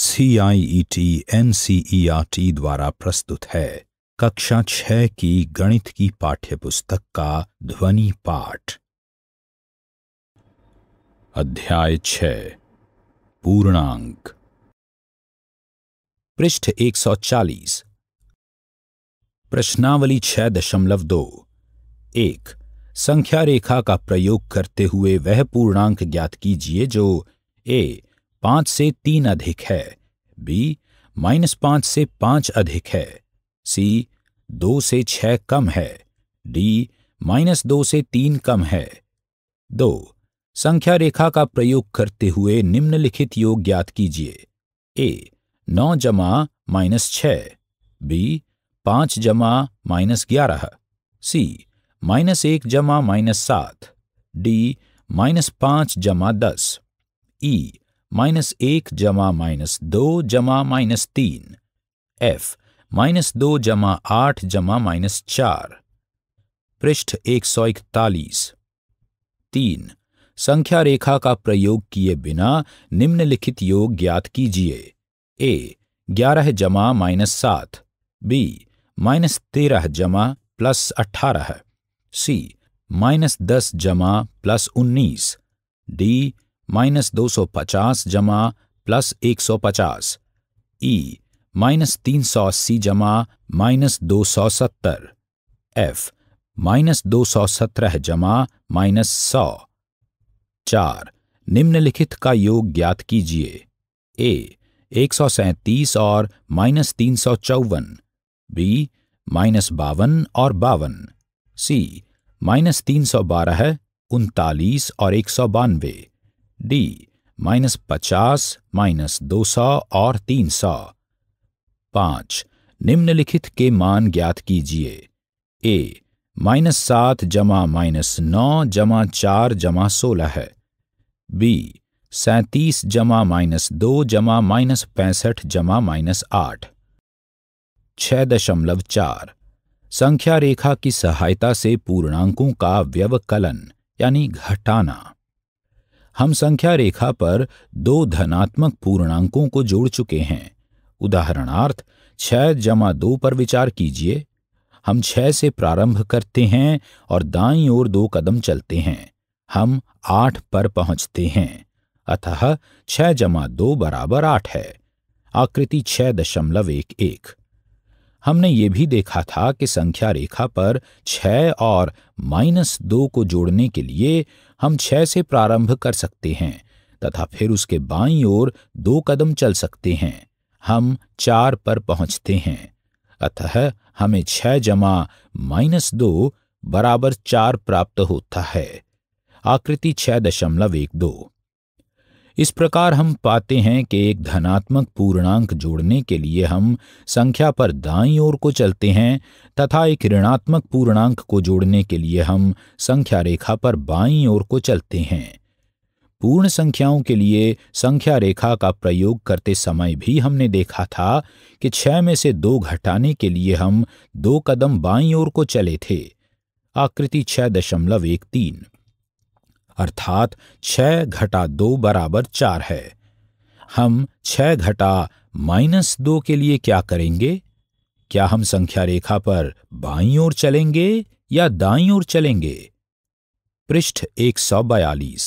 सी NCERT e e द्वारा प्रस्तुत है कक्षा छह की गणित की पाठ्य पुस्तक का ध्वनि पाठ अध्याय छ पूर्णांक पृष्ठ 140 प्रश्नावली छह दशमलव दो एक संख्या रेखा का प्रयोग करते हुए वह पूर्णांक ज्ञात कीजिए जो ए पांच से तीन अधिक है बी माइनस पांच से पांच अधिक है सी दो से छह कम है डी माइनस दो से तीन कम है दो संख्या रेखा का प्रयोग करते हुए निम्नलिखित योग ज्ञात कीजिए ए नौ जमा माइनस छ बी पांच जमा माइनस ग्यारह सी माइनस एक जमा माइनस सात डी माइनस पांच जमा दस ई माइनस एक जमा माइनस दो जमा माइनस तीन एफ माइनस दो जमा आठ जमा माइनस चार पृष्ठ एक सौ इकतालीस तीन संख्या रेखा का प्रयोग किए बिना निम्नलिखित योग ज्ञात कीजिए ए ग्यारह जमा माइनस सात बी माइनस तेरह जमा प्लस अठारह सी माइनस दस जमा प्लस उन्नीस डी माइनस दो सौ पचास जमा प्लस एक सौ पचास ई माइनस तीन सौ अस्सी जमा माइनस दो सौ सत्तर एफ माइनस दो सौ सत्रह जमा माइनस सौ चार निम्नलिखित का योग ज्ञात कीजिए ए एक सौ सैंतीस और माइनस तीन सौ चौवन बी माइनस बावन और बावन सी माइनस तीन सौ बारह उनतालीस और एक सौ बानवे डी माइनस पचास माइनस दो सौ और तीन सौ पांच निम्नलिखित के मान ज्ञात कीजिए ए माइनस सात जमा माइनस नौ जमा चार जमा सोलह है बी सैतीस जमा माइनस दो जमा माइनस पैंसठ जमा माइनस आठ छह दशमलव चार संख्या रेखा की सहायता से पूर्णांकों का व्यवकलन यानी घटाना हम संख्या रेखा पर दो धनात्मक पूर्णांकों को जोड़ चुके हैं उदाहरणार्थ छह जमा दो पर विचार कीजिए हम छह से प्रारंभ करते हैं और दाई ओर दो कदम चलते हैं हम आठ पर पहुंचते हैं अतः छह जमा दो बराबर आठ है आकृति छह दशमलव एक एक हमने ये भी देखा था कि संख्या रेखा पर छह और माइनस दो को जोड़ने के लिए हम छह से प्रारंभ कर सकते हैं तथा फिर उसके बाईं ओर दो कदम चल सकते हैं हम चार पर पहुंचते हैं अतः हमें छह जमा माइनस दो बराबर चार प्राप्त होता है आकृति छह दशमलव एक दो इस प्रकार हम पाते हैं कि एक धनात्मक पूर्णांक जोड़ने के लिए हम संख्या पर दाई ओर को चलते हैं तथा एक ऋणात्मक पूर्णांक को जोड़ने के लिए हम संख्या रेखा पर बाई ओर को चलते हैं पूर्ण संख्याओं के लिए संख्या रेखा का प्रयोग करते समय भी हमने देखा था कि छह में से दो घटाने के लिए हम दो कदम बाई ओर को चले थे आकृति छह दशमलव एक तीन अर्थात छह घटा दो बराबर चार है हम छह घटा माइनस दो के लिए क्या करेंगे क्या हम संख्या रेखा पर बाईं ओर चलेंगे या दाईं ओर चलेंगे पृष्ठ 142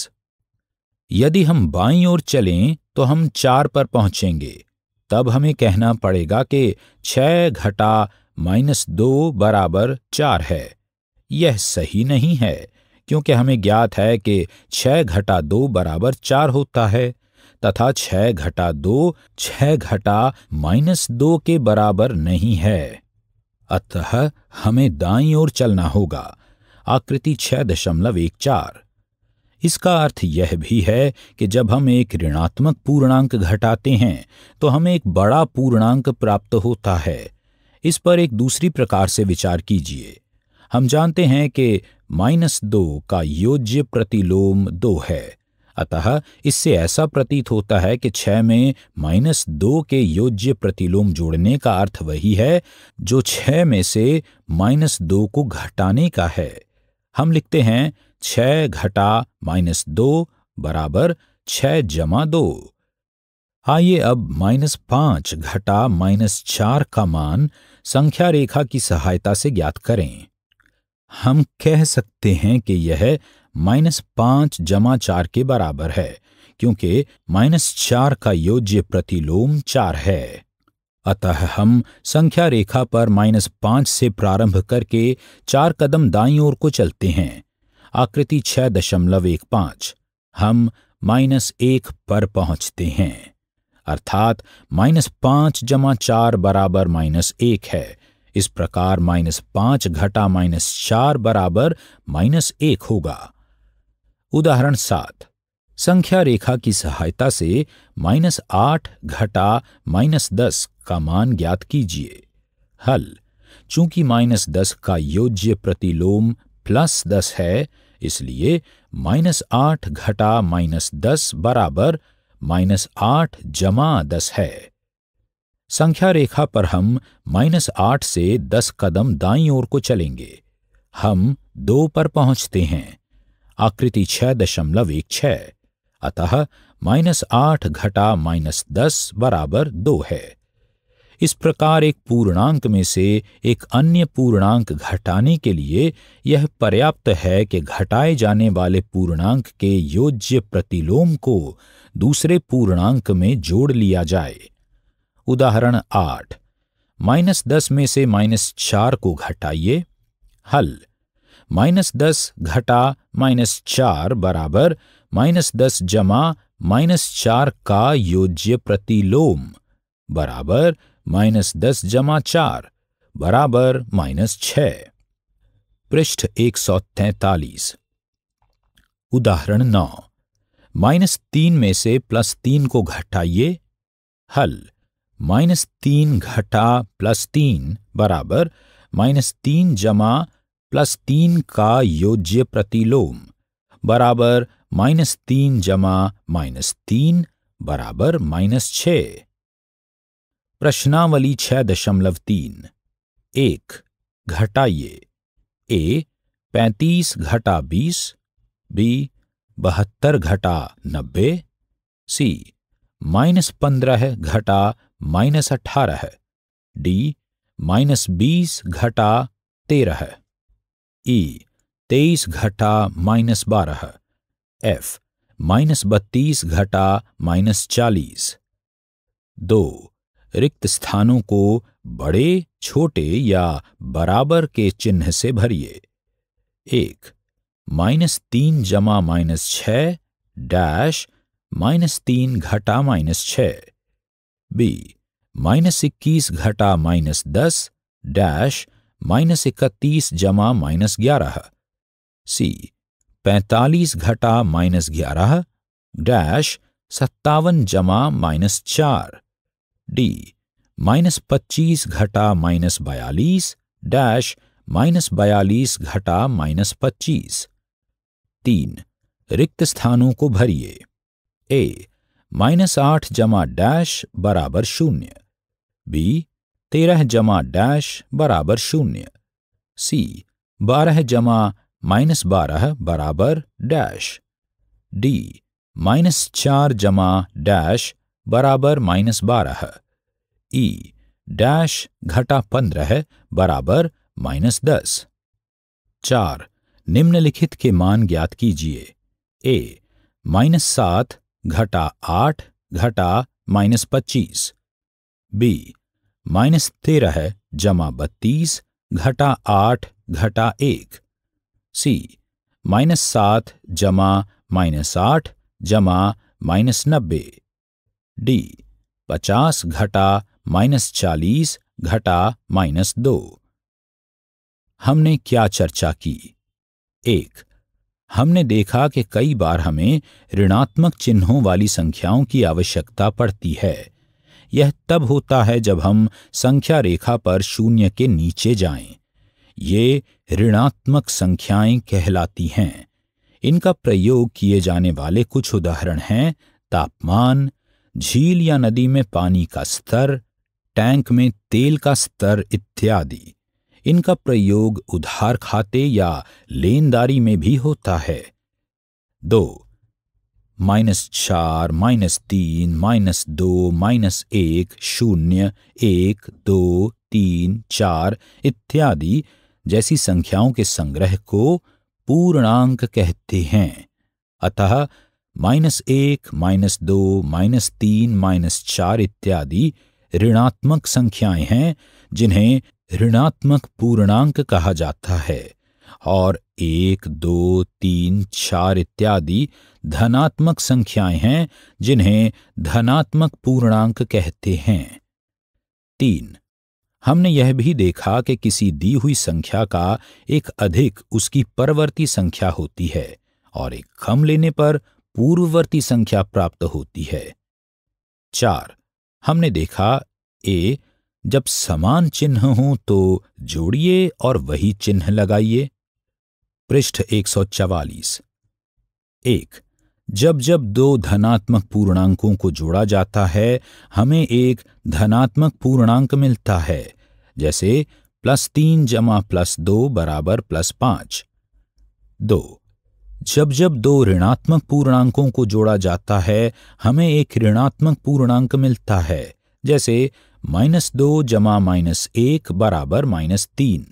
यदि हम बाईं ओर चलें तो हम चार पर पहुंचेंगे तब हमें कहना पड़ेगा कि छह घटा माइनस दो बराबर चार है यह सही नहीं है क्योंकि हमें ज्ञात है कि छह घटा दो बराबर चार होता है तथा छह घटा दो छह घटा माइनस दो के बराबर नहीं है अतः हमें दाई ओर चलना होगा आकृति छह दशमलव एक चार इसका अर्थ यह भी है कि जब हम एक ऋणात्मक पूर्णांक घटाते हैं तो हमें एक बड़ा पूर्णांक प्राप्त होता है इस पर एक दूसरी प्रकार से विचार कीजिए हम जानते हैं कि माइनस दो का योज्य प्रतिलोम दो है अतः इससे ऐसा प्रतीत होता है कि छह में माइनस दो के योज्य प्रतिलोम जोड़ने का अर्थ वही है जो छह में से माइनस दो को घटाने का है हम लिखते हैं छह घटा माइनस दो बराबर छह जमा दो आइए अब माइनस पांच घटा माइनस चार का मान संख्या रेखा की सहायता से ज्ञात करें हम कह सकते हैं कि यह माइनस पांच जमा चार के बराबर है क्योंकि माइनस चार का योज्य प्रतिलोम चार है अतः हम संख्या रेखा पर माइनस पांच से प्रारंभ करके चार कदम दाई ओर को चलते हैं आकृति छह दशमलव एक पांच हम माइनस एक पर पहुंचते हैं अर्थात माइनस पांच जमा चार बराबर माइनस एक है इस प्रकार माइनस पांच घटा माइनस चार बराबर माइनस एक होगा उदाहरण सात संख्या रेखा की सहायता से माइनस आठ घटा माइनस दस का मान ज्ञात कीजिए हल चूंकि माइनस दस का योज्य प्रतिलोम प्लस दस है इसलिए माइनस आठ घटा माइनस दस बराबर माइनस आठ जमा दस है संख्या रेखा पर हम माइनस आठ से दस कदम दाईं ओर को चलेंगे हम दो पर पहुंचते हैं आकृति छह दशमलव एक छः अतः माइनस आठ घटा माइनस दस बराबर दो है इस प्रकार एक पूर्णांक में से एक अन्य पूर्णांक घटाने के लिए यह पर्याप्त है कि घटाए जाने वाले पूर्णांक के योज्य प्रतिलोम को दूसरे पूर्णांक में जोड़ लिया जाए उदाहरण आठ माइनस दस में से माइनस चार को घटाइए हल माइनस दस घटा माइनस चार बराबर माइनस दस जमा माइनस चार का योज्य प्रतिलोम बराबर माइनस दस जमा चार बराबर माइनस छ पृष्ठ एक सौ तैतालीस उदाहरण नौ माइनस तीन में से प्लस तीन को घटाइए हल माइनस तीन घटा प्लस तीन बराबर माइनस तीन जमा प्लस तीन का योज्य प्रतिलोम बराबर माइनस तीन जमा माइनस तीन बराबर माइनस छ प्रश्नावली छः दशमलव तीन एक घटाइए ए पैंतीस घटा बीस बी बहत्तर घटा नब्बे सी माइनस पंद्रह घटा माइनस अट्ठारह है डी माइनस बीस घटा तेरह है ई तेईस घटा माइनस बारह एफ माइनस बत्तीस घटा माइनस चालीस दो रिक्त स्थानों को बड़े छोटे या बराबर के चिन्ह से भरिए एक माइनस तीन जमा माइनस छ डैश माइनस तीन घटा माइनस छ बी माइनस इक्कीस घटा माइनस दस डैश माइनस इकतीस जमा माइनस ग्यारह सी पैंतालीस घटा माइनस ग्यारह डैश सत्तावन जमा माइनस चार डी माइनस पच्चीस घटा माइनस बयालीस डैश माइनस बयालीस घटा माइनस पच्चीस तीन रिक्त स्थानों को भरिए ए माइनस आठ जमा डैश बराबर शून्य बी तेरह जमा डैश बराबर शून्य सी बारह जमा माइनस बारह बराबर डैश डी माइनस चार जमा डैश बराबर माइनस बारह ई डैश घटा पंद्रह बराबर माइनस दस चार निम्नलिखित के मान ज्ञात कीजिए ए माइनस सात घटा आठ घटा माइनस पच्चीस बी माइनस तेरह जमा बत्तीस घटा आठ घटा एक सी माइनस सात जमा माइनस आठ जमा माइनस नब्बे डी पचास घटा माइनस चालीस घटा माइनस दो हमने क्या चर्चा की एक हमने देखा कि कई बार हमें ऋणात्मक चिन्हों वाली संख्याओं की आवश्यकता पड़ती है यह तब होता है जब हम संख्या रेखा पर शून्य के नीचे जाएं। ये ऋणात्मक संख्याएं कहलाती हैं इनका प्रयोग किए जाने वाले कुछ उदाहरण हैं तापमान झील या नदी में पानी का स्तर टैंक में तेल का स्तर इत्यादि इनका प्रयोग उधार खाते या लेनदारी में भी होता है दो माइनस चार माइनस तीन माइनस दो माइनस एक शून्य एक दो तीन चार इत्यादि जैसी संख्याओं के संग्रह को पूर्णांक कहते हैं अतः माइनस एक माइनस दो माइनस तीन माइनस चार इत्यादि ऋणात्मक संख्याएं हैं जिन्हें ऋणात्मक पूर्णांक कहा जाता है और एक दो तीन चार इत्यादि धनात्मक संख्याएं हैं जिन्हें धनात्मक पूर्णांक कहते हैं तीन हमने यह भी देखा कि किसी दी हुई संख्या का एक अधिक उसकी परवर्ती संख्या होती है और एक कम लेने पर पूर्ववर्ती संख्या प्राप्त होती है चार हमने देखा ए जब समान चिन्ह हों तो जोड़िए और वही चिन्ह लगाइए पृष्ठ 144 एक जब जब दो धनात्मक पूर्णांकों को जोड़ा जाता है हमें एक धनात्मक पूर्णांक मिलता है जैसे प्लस तीन जमा प्लस दो बराबर प्लस पांच दो जब जब दो ऋणात्मक पूर्णांकों को जोड़ा जाता है हमें एक ऋणात्मक पूर्णांक मिलता है जैसे माइनस दो जमा माइनस एक बराबर माइनस तीन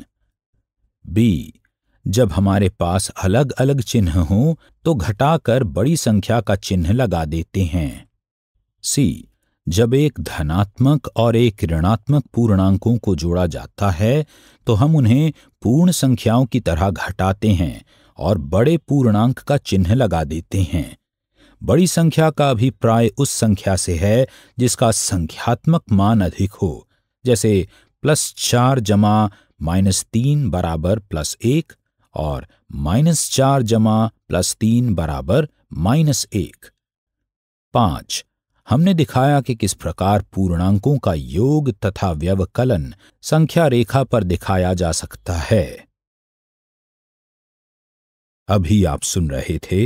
बी जब हमारे पास अलग अलग चिन्ह हो तो घटाकर बड़ी संख्या का चिन्ह लगा देते हैं सी जब एक धनात्मक और एक ऋणात्मक पूर्णांकों को जोड़ा जाता है तो हम उन्हें पूर्ण संख्याओं की तरह घटाते हैं और बड़े पूर्णांक का चिन्ह लगा देते हैं बड़ी संख्या का अभिप्राय उस संख्या से है जिसका संख्यात्मक मान अधिक हो जैसे प्लस चार जमा माइनस तीन बराबर प्लस एक और माइनस चार जमा प्लस तीन बराबर माइनस एक पांच हमने दिखाया कि किस प्रकार पूर्णांकों का योग तथा व्यवकलन संख्या रेखा पर दिखाया जा सकता है अभी आप सुन रहे थे